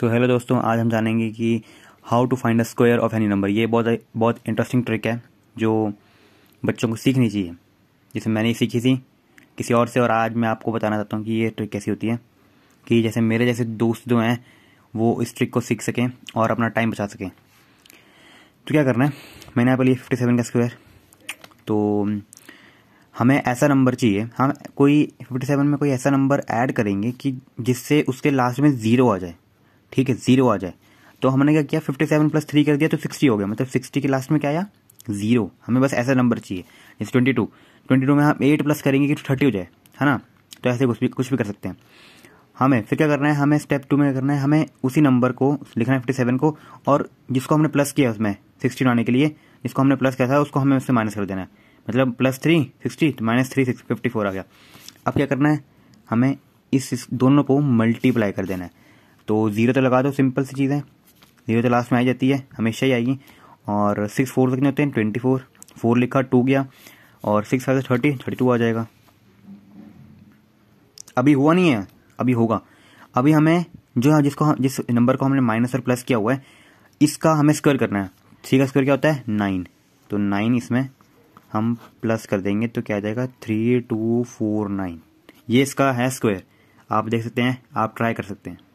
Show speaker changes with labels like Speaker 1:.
Speaker 1: so hello दोस्तों आज हम जानेंगे कि how to find a square of any number ये बहुत बहुत इंटरेस्टिंग ट्रिक है जो बच्चों को सीखनी चाहिए जैसे मैंने सीखी थी किसी और से और आज मैं आपको बताना चाहता हूँ कि ये ट्रिक कैसी होती है कि जैसे मेरे जैसे दोस्त जो हैं वो इस ट्रिक को सीख सकें और अपना टाइम बचा सकें तो क्या करना है मैंने आप लिए फिफ्टी सेवन का स्क्वायर तो हमें ऐसा नंबर चाहिए हम कोई फिफ्टी सेवन में कोई ऐसा नंबर ऐड करेंगे कि जिससे उसके लास्ट में ज़ीरो आ जाए ठीक है जीरो आ जाए तो हमने क्या किया फिफ्टी सेवन प्लस थ्री कर दिया तो सिक्सटी हो गया मतलब सिक्सटी के लास्ट में क्या आया जीरो हमें बस ऐसा नंबर चाहिए जैसे ट्वेंटी टू ट्वेंटी टू में हम एट प्लस करेंगे कि थर्टी हो जाए है ना तो ऐसे कुछ भी कुछ भी कर सकते हैं हमें फिर क्या करना है हमें स्टेप टू में करना है हमें उसी नंबर को लिखना है फिफ्टी सेवन को और जिसको हमने प्लस किया उसमें सिक्सटी आने के लिए जिसको हमने प्लस किया था उसको हमें उससे माइनस कर देना है मतलब प्लस थ्री सिक्सटी तो minus three six fifty four आ गया अब क्या करना है हमें इस, इस दोनों को मल्टीप्लाई कर देना है तो ज़ीरो तो लगा दो सिंपल सी चीज़ें ज़ीरो तो लास्ट में आ जाती है हमेशा ही आएगी और सिक्स फोर कितने होते हैं ट्वेंटी फोर फोर लिखा टू गया और six five thirty thirty two आ जाएगा अभी हुआ नहीं है अभी होगा अभी हमें जो है जिसको जिस नंबर को हमने माइनस और प्लस किया हुआ है इसका हमें स्क्वायर करना है थ्री का स्क्वायर क्या होता है नाइन तो नाइन इसमें हम प्लस कर देंगे तो क्या आ जाएगा थ्री टू फोर नाइन ये इसका है स्क्वायर आप देख सकते हैं आप ट्राई कर सकते हैं